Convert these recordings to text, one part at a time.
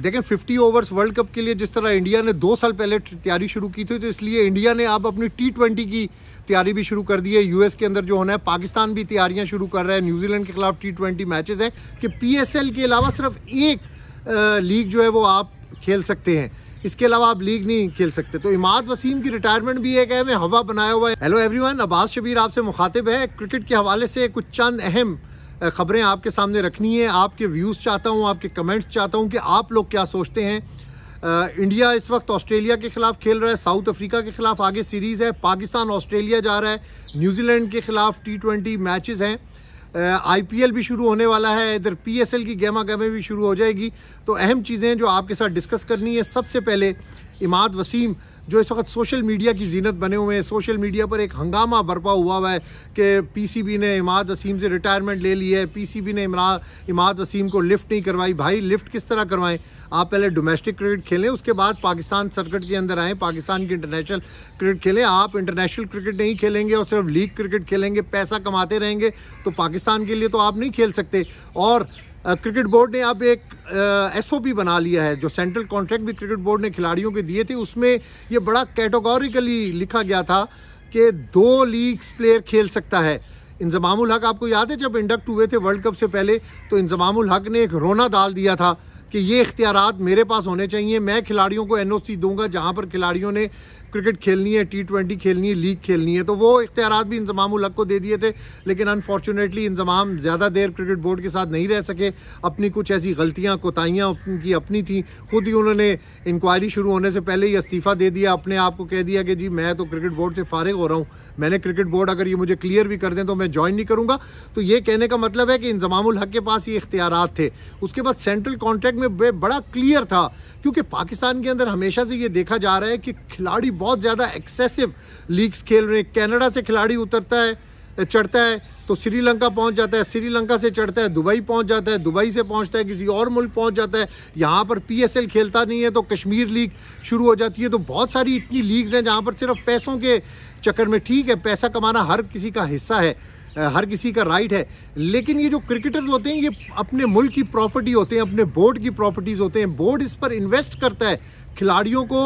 देखें 50 overs world cup के लिए जिस तरह इंडिया ने दो साल पहले तैयारी शुरू की थी तो इसलिए इंडिया ने आप अपनी टी ट्वेंटी की तैयारी भी शुरू कर दी है यूएस के अंदर जो होना है पाकिस्तान भी तैयारियां शुरू कर रहा है न्यूजीलैंड के खिलाफ टी ट्वेंटी मैचेज हैं कि पी के अलावा सिर्फ एक लीग जो है वो आप खेल सकते हैं इसके अलावा आप लीग नहीं खेल सकते तो इमाद वसीम की रिटायरमेंट भी एक अहम हवा बनाया हुआ है हेलो एवरीवन अब्बास शबीर आपसे मुखातिब है क्रिकेट के हवाले से कुछ चंद अहम ख़बरें आपके सामने रखनी है आपके व्यूज़ चाहता हूँ आपके कमेंट्स चाहता हूँ कि आप लोग क्या सोचते हैं इंडिया इस वक्त ऑस्ट्रेलिया के ख़िलाफ़ खेल रहा है साउथ अफ्रीका के ख़िलाफ़ आगे सीरीज़ है पाकिस्तान ऑस्ट्रेलिया जा रहा है न्यूजीलैंड के ख़िलाफ़ टी ट्वेंटी मैच हैं आईपीएल भी शुरू होने वाला है इधर पीएसएल की गेमा गेमें भी शुरू हो जाएगी तो अहम चीज़ें जो आपके साथ डिस्कस करनी है सबसे पहले इमाद वसीम जो इस वक्त सोशल मीडिया की जीनत बने हुए हैं सोशल मीडिया पर एक हंगामा बरपा हुआ हुआ है कि पीसीबी ने इमाद वसीम से रिटायरमेंट ले ली है पीसीबी ने इमरा इमाद वसीम को लिफ्ट नहीं करवाई भाई लिफ्ट किस तरह करवाएं आप पहले डोमेस्टिक क्रिकेट खेलें उसके बाद पाकिस्तान सर्किट के अंदर आएँ पाकिस्तान की इंटरनेशनल क्रिकेट खेलें आप इंटरनेशनल क्रिकेट नहीं खेलेंगे और सिर्फ लीग क्रिकेट खेलेंगे पैसा कमाते रहेंगे तो पाकिस्तान के लिए तो आप नहीं खेल सकते और क्रिकेट बोर्ड ने अब एक एस uh, बना लिया है जो सेंट्रल कॉन्ट्रैक्ट भी क्रिकेट बोर्ड ने खिलाड़ियों के दिए थे उसमें ये बड़ा कैटेगोरिकली लिखा गया था कि दो लीग्स प्लेयर खेल सकता है इंजमामुल हक आपको याद है जब इंडक्ट हुए थे वर्ल्ड कप से पहले तो इंजमामुल हक ने एक रोना डाल दिया था कि ये इख्तियार मेरे पास होने चाहिए मैं खिलाड़ियों को एन ओ सी दूंगा जहाँ पर खिलाड़ियों ने क्रिकेट खेलनी है टी ट्वेंटी खेलनी है लीग खेलनी है तो वो इख्तियार भी इंजमाम उलग को दे दिए थे लेकिन अनफॉर्चुनेटली इंजमाम ज़्यादा देर क्रिकेट बोर्ड के साथ नहीं रह सके अपनी कुछ ऐसी गलतियाँ कोताहियाँ उनकी अपनी थी खुद ही उन्होंने इंक्वायरी शुरू होने से पहले ही इस्तीफ़ा दे दिया अपने आप को कह दिया कि जी मैं तो क्रिकेट बोर्ड से फारिग हो रहा हूँ मैंने क्रिकेट बोर्ड अगर ये मुझे क्लियर भी कर दें तो मैं ज्वाइन नहीं करूँगा तो ये कहने का मतलब है कि इंजमाम हक के पास ये इख्तियार थे उसके बाद सेंट्रल कॉन्ट्रैक्ट में बड़ा क्लियर था क्योंकि पाकिस्तान के अंदर हमेशा से ये देखा जा रहा है कि खिलाड़ी बहुत ज़्यादा एक्सेसिव लीग्स खेल रहे हैं कैनेडा से खिलाड़ी उतरता है चढ़ता है तो श्रीलंका पहुंच जाता है श्रीलंका से चढ़ता है दुबई पहुंच जाता है दुबई से पहुंचता है किसी और मुल्क पहुंच जाता है यहाँ पर पीएसएल खेलता नहीं है तो कश्मीर लीग शुरू हो जाती है तो बहुत सारी इतनी लीग्स हैं जहाँ पर सिर्फ पैसों के चक्कर में ठीक है पैसा कमाना हर किसी का हिस्सा है हर किसी का राइट है लेकिन ये जो क्रिकेटर्स होते हैं ये अपने मुल्क की प्रॉपर्टी होते हैं अपने बोर्ड की प्रॉपर्टीज़ होते हैं बोर्ड इस पर इन्वेस्ट करता है खिलाड़ियों को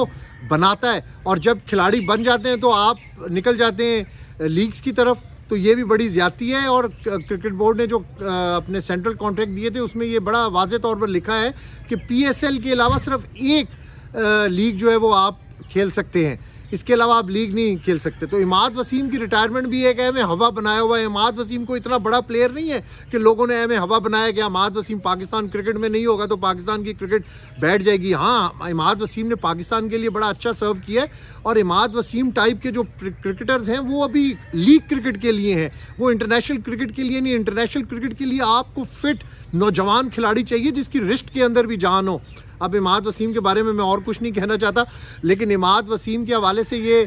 बनाता है और जब खिलाड़ी बन जाते हैं तो आप निकल जाते हैं लीग्स की तरफ तो ये भी बड़ी ज्यादती है और क्रिकेट बोर्ड ने जो अपने सेंट्रल कॉन्ट्रैक्ट दिए थे उसमें ये बड़ा वाज तौर पर लिखा है कि पीएसएल के अलावा सिर्फ एक लीग जो है वो आप खेल सकते हैं इसके अलावा आप लीग नहीं खेल सकते तो इमाद वसीम की रिटायरमेंट भी एक एम हवा बनाया हुआ है इमाद वसीम को इतना बड़ा प्लेयर नहीं है कि लोगों ने एम हवा बनाया कि इमाद वसीम पाकिस्तान क्रिकेट में नहीं होगा तो पाकिस्तान की क्रिकेट बैठ जाएगी हाँ इमाद वसीम ने पाकिस्तान के लिए बड़ा अच्छा सर्व किया है और इमाद वसीम टाइप के जो क्रिकेटर्स हैं वो अभी लीग क्रिकेट के लिए हैं वो इंटरनेशनल क्रिकेट के लिए नहीं इंटरनेशनल क्रिकेट के लिए आपको फिट नौजवान खिलाड़ी चाहिए जिसकी रिस्ट के अंदर भी जान हो अब इमाद वसीम के बारे में मैं और कुछ नहीं कहना चाहता लेकिन इमाद वसीम के हवाले से ये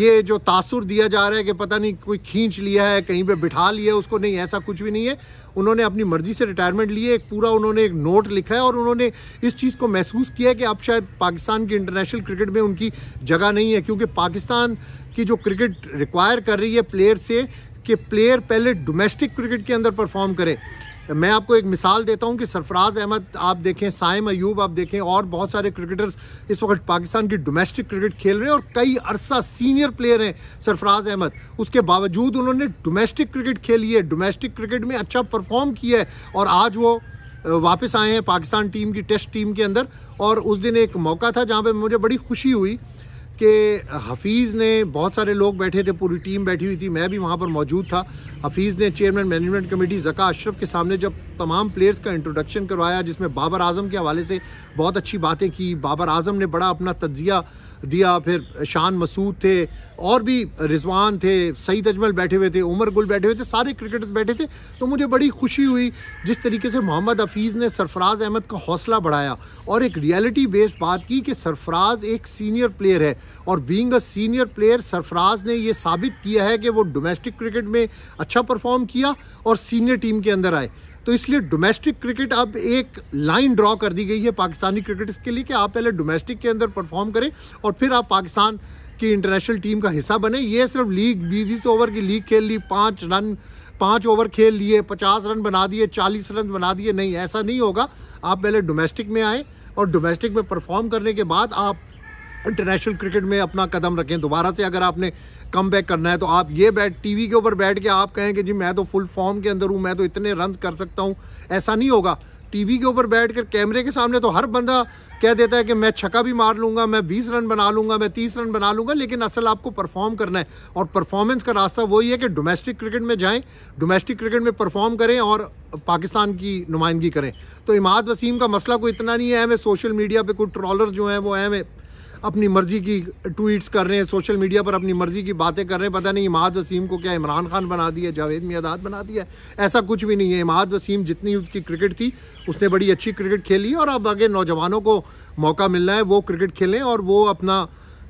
ये जो तासुर दिया जा रहा है कि पता नहीं कोई खींच लिया है कहीं पे बिठा लिया है उसको नहीं ऐसा कुछ भी नहीं है उन्होंने अपनी मर्ज़ी से रिटायरमेंट लिए एक पूरा उन्होंने एक नोट लिखा है और उन्होंने इस चीज़ को महसूस किया है कि अब शायद पाकिस्तान की इंटरनेशनल क्रिकेट में उनकी जगह नहीं है क्योंकि पाकिस्तान की जो क्रिकेट रिक्वायर कर रही है प्लेयर से कि प्लेयर पहले डोमेस्टिक क्रिकेट के अंदर परफॉर्म करें मैं आपको एक मिसाल देता हूँ कि सरफराज अहमद आप देखें साइम अयूब आप देखें और बहुत सारे क्रिकेटर्स इस वक्त पाकिस्तान की डोमेस्टिक क्रिकेट खेल रहे हैं और कई अरसा सीनियर प्लेयर हैं सरफराज अहमद उसके बावजूद उन्होंने डोमेस्टिक क्रिकेट खेली है डोमेस्टिक क्रिकेट में अच्छा परफॉर्म किया है और आज वो वापस आए हैं पाकिस्तान टीम की टेस्ट टीम के अंदर और उस दिन एक मौका था जहाँ पर मुझे बड़ी खुशी हुई कि हफीज़ ने बहुत सारे लोग बैठे थे पूरी टीम बैठी हुई थी मैं भी वहाँ पर मौजूद था हफीज़ ने chairman management committee Zaka Ashraf के सामने जब तमाम प्लेयर्स का इंट्रोडक्शन करवाया जिसमें बाबर आजम के हवाले से बहुत अच्छी बातें की बाबर आजम ने बड़ा अपना तजिया दिया फिर शान मसूद थे और भी रिजवान थे सईद अजमल बैठे हुए थे उमर गुल बैठे हुए थे सारे क्रिकेटर बैठे थे तो मुझे बड़ी खुशी हुई जिस तरीके से मोहम्मद हफीज़ ने सरफराज अहमद का हौसला बढ़ाया और एक रियलिटी बेस्ड बात की कि सरफराज एक सीनियर प्लेयर है और being a senior player Sarfaraz ने यह साबित किया है कि वो डोमेस्टिक क्रिकेट में अच्छा परफॉर्म किया और सीनियर टीम के अंदर आए तो इसलिए डोमेस्टिक क्रिकेट अब एक लाइन ड्रॉ कर दी गई है पाकिस्तानी क्रिकेट के लिए कि आप पहले डोमेस्टिक के अंदर परफॉर्म करें और फिर आप पाकिस्तान की इंटरनेशनल टीम का हिस्सा बने ये सिर्फ लीग बीस ओवर की लीग खेल ली पाँच रन पाँच ओवर खेल लिए पचास रन बना दिए चालीस रन बना दिए नहीं ऐसा नहीं होगा आप पहले डोमेस्टिक में आएँ और डोमेस्टिक में परफॉर्म करने के बाद आप इंटरनेशनल क्रिकेट में अपना कदम रखें दोबारा से अगर आपने कम बैक करना है तो आप ये बैठ टीवी के ऊपर बैठ के आप कहें कि जी मैं तो फुल फॉर्म के अंदर हूँ मैं तो इतने रन कर सकता हूँ ऐसा नहीं होगा टीवी के ऊपर बैठ कर कैमरे के सामने तो हर बंदा कह देता है कि मैं छक्का भी मार लूँगा मैं बीस रन बना लूँगा मैं तीस रन बना लूँगा लेकिन असल आपको परफॉर्म करना है और परफॉर्मेंस का रास्ता वही है कि डोमेस्टिक क्रिकेट में जाएँ डोमेस्टिक क्रिकेट में परफॉर्म करें और पाकिस्तान की नुमाइंदगी करें तो इमाद वसीम का मसला कोई इतना नहीं है मैं सोशल मीडिया पर कुछ ट्रॉलर जो हैं वो अहम है अपनी मर्ज़ी की ट्वीट्स कर रहे हैं सोशल मीडिया पर अपनी मर्ज़ी की बातें कर रहे हैं पता नहीं इमाद वसीम को क्या इमरान खान बना दिया जावेद मियादाद बना दिया ऐसा कुछ भी नहीं है इमाद वसीम जितनी उसकी क्रिकेट थी उसने बड़ी अच्छी क्रिकेट खेली और अब आगे नौजवानों को मौका मिलना है वो क्रिकेट खेलें और वो अपना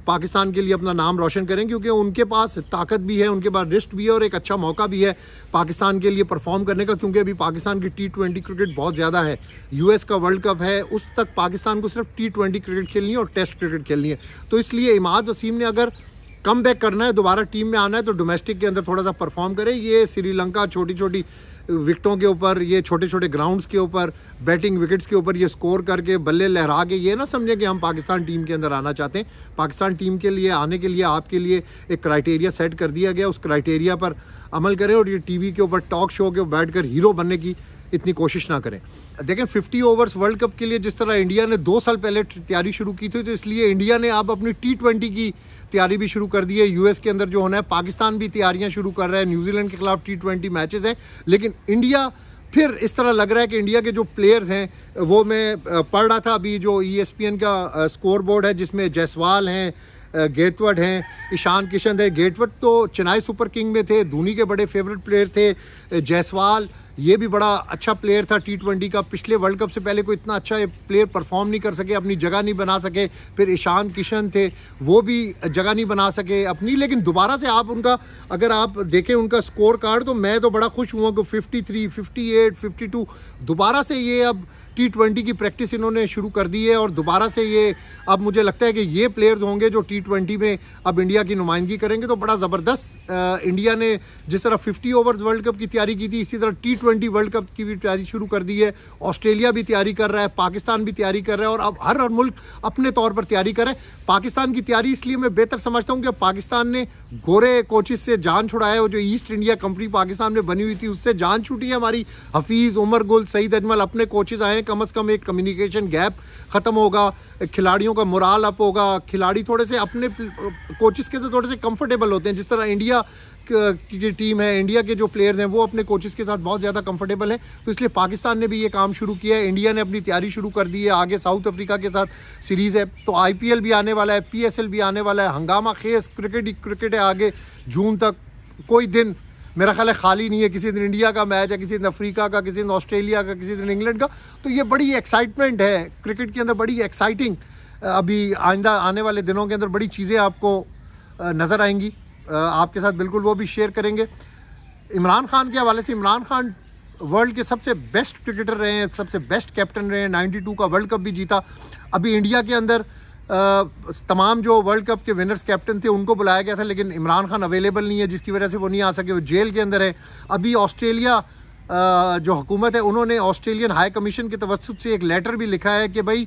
पाकिस्तान के लिए अपना नाम रोशन करें क्योंकि उनके पास ताकत भी है उनके पास रिस्ट भी है और एक अच्छा मौका भी है पाकिस्तान के लिए परफॉर्म करने का क्योंकि अभी पाकिस्तान की टी ट्वेंटी क्रिकेट बहुत ज़्यादा है यूएस का वर्ल्ड कप है उस तक पाकिस्तान को सिर्फ टी ट्वेंटी क्रिकेट खेलनी है और टेस्ट क्रिकेट खेलनी है तो इसलिए इमाद वसीम ने अगर कम बैक करना है दोबारा टीम में आना है तो डोमेस्टिक के अंदर थोड़ा सा परफॉर्म करें ये श्रीलंका छोटी छोटी विकटों के ऊपर ये छोटे छोटे ग्राउंड्स के ऊपर बैटिंग विकेट्स के ऊपर ये स्कोर करके बल्ले लहरा के ये ना समझें कि हम पाकिस्तान टीम के अंदर आना चाहते हैं पाकिस्तान टीम के लिए आने के लिए आपके लिए एक क्राइटेरिया सेट कर दिया गया उस क्राइटेरिया पर अमल करें और ये टी के ऊपर टॉक शो के ऊपर हीरो बनने की इतनी कोशिश ना करें देखें 50 ओवर्स वर्ल्ड कप के लिए जिस तरह इंडिया ने दो साल पहले तैयारी शुरू की थी तो इसलिए इंडिया ने अब अपनी टी ट्वेंटी की तैयारी भी शुरू कर दी है यूएस के अंदर जो होना है पाकिस्तान भी तैयारियां शुरू कर रहा है न्यूजीलैंड के खिलाफ टी ट्वेंटी मैचेज हैं लेकिन इंडिया फिर इस तरह लग रहा है कि इंडिया के जो प्लेयर्स हैं वो मैं पढ़ रहा था अभी जो ई e का स्कोर बोर्ड है जिसमें जयसवाल हैं गेटवर्ड हैं ईशान किशन है गेटवर्ड तो चेन्नई सुपर किंग में थे धोनी के बड़े फेवरेट प्लेयर थे जायसवाल ये भी बड़ा अच्छा प्लेयर था टी ट्वेंटी का पिछले वर्ल्ड कप से पहले कोई इतना अच्छा प्लेयर परफॉर्म नहीं कर सके अपनी जगह नहीं बना सके फिर ईशान किशन थे वो भी जगह नहीं बना सके अपनी लेकिन दोबारा से आप उनका अगर आप देखें उनका स्कोर कार्ड तो मैं तो बड़ा खुश हुआ कि fifty three fifty eight fifty two दोबारा से ये अब टी ट्वेंटी की प्रैक्टिस इन्होंने शुरू कर दी है और दोबारा से ये अब मुझे लगता है कि ये प्लेयर्स होंगे जो टी ट्वेंटी में अब इंडिया की नुमाइंदगी करेंगे तो बड़ा ज़बरदस्त इंडिया ने जिस तरह फिफ्टी ओवर्स वर्ल्ड कप की तैयारी की थी इसी तरह टी ट्वेंटी वर्ल्ड कप की भी तैयारी शुरू कर दी है ऑस्ट्रेलिया भी तैयारी कर रहा है पाकिस्तान भी तैयारी कर रहा है और अब हर हर मुल्क अपने तौर पर तैयारी कर पाकिस्तान की तैयारी इसलिए मैं बेहतर समझता हूँ कि पाकिस्तान ने गोरे कोचिस से जान छुड़ाया है जो ईस्ट इंडिया कंपनी पाकिस्तान में बनी हुई थी उससे जान छुटी है हमारी हफीज़ उमर गुल सईद अजमल अपने कोचेज़ आए हैं कम अज़ कम एक कम्युनिकेशन गैप ख़त्म होगा खिलाड़ियों का मुराल अप होगा खिलाड़ी थोड़े से अपने कोचिस के तो थोड़े से कंफर्टेबल होते हैं जिस तरह इंडिया की टीम है इंडिया के जो प्लेयर्स हैं वो अपने कोचेस के साथ बहुत ज़्यादा कंफर्टेबल हैं तो इसलिए पाकिस्तान ने भी ये काम शुरू किया है इंडिया ने अपनी तैयारी शुरू कर दी है आगे साउथ अफ्रीका के साथ सीरीज़ है तो आई भी आने वाला है पी भी आने वाला है हंगामा खेस क्रिकेट ही क्रिकेट है आगे जून तक कोई दिन मेरा ख्याल है खाली नहीं है किसी दिन इंडिया का मैच है किसी दिन अफ्रीका का किसी दिन ऑस्ट्रेलिया का किसी दिन इंग्लैंड का तो ये बड़ी एक्साइटमेंट है क्रिकेट के अंदर बड़ी एक्साइटिंग अभी आइंदा आने वाले दिनों के अंदर बड़ी चीज़ें आपको नज़र आएंगी आपके साथ बिल्कुल वो भी शेयर करेंगे इमरान खान के हवाले से इमरान खान वर्ल्ड के सबसे बेस्ट क्रिकेटर रहे हैं सबसे बेस्ट कैप्टन रहे हैं टू का वर्ल्ड कप भी जीता अभी इंडिया के अंदर तमाम जो वर्ल्ड कप के विनर्स कैप्टन थे उनको बुलाया गया था लेकिन इमरान खान अवेलेबल नहीं है जिसकी वजह से वो नहीं आ सके वो जेल के अंदर है अभी ऑस्ट्रेलिया जो हुकूमत है उन्होंने ऑस्ट्रेलियन हाई कमीशन के तवसत से एक लेटर भी लिखा है कि भाई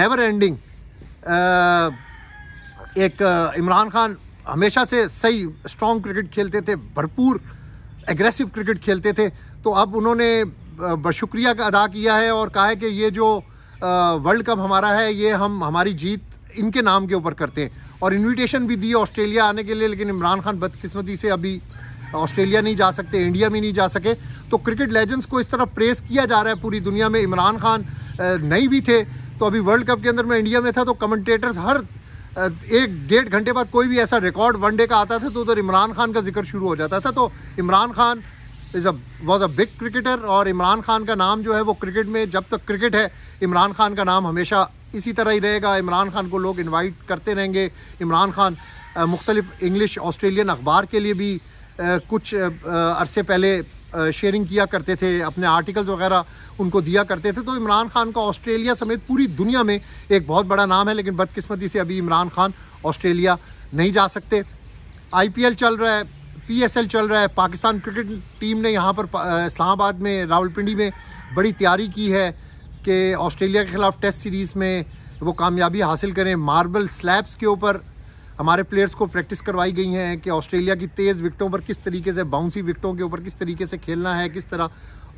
नेवर एंडिंग एक इमरान खान हमेशा से सही स्ट्रॉन्ग क्रिकेट खेलते थे भरपूर एग्रेसिव क्रिकेट खेलते थे तो अब उन्होंने शुक्रिया का अदा किया है और कहा है कि ये जो वर्ल्ड कप हमारा है ये हम हमारी जीत इनके नाम के ऊपर करते हैं और इनविटेशन भी दिए ऑस्ट्रेलिया आने के लिए लेकिन इमरान खान बदकिस्मती से अभी ऑस्ट्रेलिया नहीं जा सकते इंडिया में नहीं जा सके तो क्रिकेट लेजेंड्स को इस तरह प्रेस किया जा रहा है पूरी दुनिया में इमरान खान नहीं भी थे तो अभी वर्ल्ड कप के अंदर मैं इंडिया में था तो कमेंटेटर्स हर एक डेढ़ घंटे बाद कोई भी ऐसा रिकॉर्ड वनडे का आता था तो उधर इमरान खान का जिक्र शुरू हो जाता था तो Imran Khan is a was a big cricketer और इमरान खान का नाम जो है वो क्रिकेट में जब तक क्रिकेट है इमरान खान का नाम हमेशा इसी तरह ही रहेगा इमरान खान को लोग इन्वाइट करते रहेंगे इमरान खान मुख्तलिफ इंग्लिश ऑस्ट्रेलियन अखबार के लिए भी कुछ अरसे पहले शेयरिंग किया करते थे अपने आर्टिकल्स वगैरह उनको दिया करते थे तो इमरान खान का ऑस्ट्रेलिया समेत पूरी दुनिया में एक बहुत बड़ा नाम है लेकिन बदकिस्मती से अभी इमरान खान ऑस्ट्रेलिया नहीं जा सकते आईपीएल चल रहा है पीएसएल चल रहा है पाकिस्तान क्रिकेट टीम ने यहाँ पर इस्लामाबाद में रावलपिंडी में बड़ी तैयारी की है कि ऑस्ट्रेलिया के ख़िलाफ़ टेस्ट सीरीज़ में वो कामयाबी हासिल करें मार्बल स्लैब्स के ऊपर हमारे प्लेयर्स को प्रैक्टिस करवाई गई हैं कि ऑस्ट्रेलिया की तेज़ विकटों पर किस तरीके से बाउंसी विकटों के ऊपर किस तरीके से खेलना है किस तरह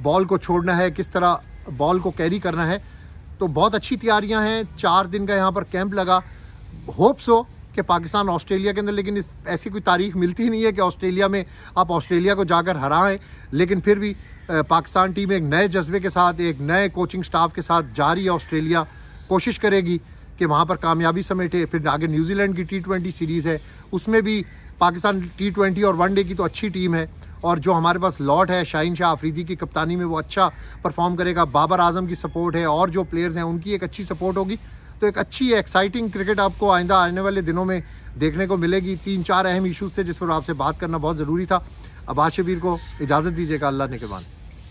बॉल को छोड़ना है किस तरह बॉल को कैरी करना है तो बहुत अच्छी तैयारियां हैं चार दिन का यहाँ पर कैंप लगा होप्स हो कि पाकिस्तान ऑस्ट्रेलिया के अंदर लेकिन इस ऐसी कोई तारीख मिलती ही नहीं है कि ऑस्ट्रेलिया में आप ऑस्ट्रेलिया को जाकर हराएं लेकिन फिर भी पाकिस्तान टीम एक नए जज्बे के साथ एक नए कोचिंग स्टाफ के साथ जा रही है ऑस्ट्रेलिया कोशिश करेगी कि वहाँ पर कामयाबी समेटे फिर आगे न्यूजीलैंड की टी ट्वेंटी सीरीज़ है उसमें भी पाकिस्तान टी ट्वेंटी और वनडे की तो अच्छी टीम है और जो हमारे पास लॉट है शाहिन शाह आफरीदी की कप्तानी में वो अच्छा परफॉर्म करेगा बाबर आजम की सपोर्ट है और जो प्लेयर्स हैं उनकी एक अच्छी सपोर्ट होगी तो एक अच्छी एक्साइटिंग क्रिकेट आपको आइंदा आने वाले दिनों में देखने को मिलेगी तीन चार अहम इश्यूज़ थे जिस पर आपसे बात करना बहुत ज़रूरी था अब आशिबीर को इजाज़त दीजिएगा अल्लाह ने के बाद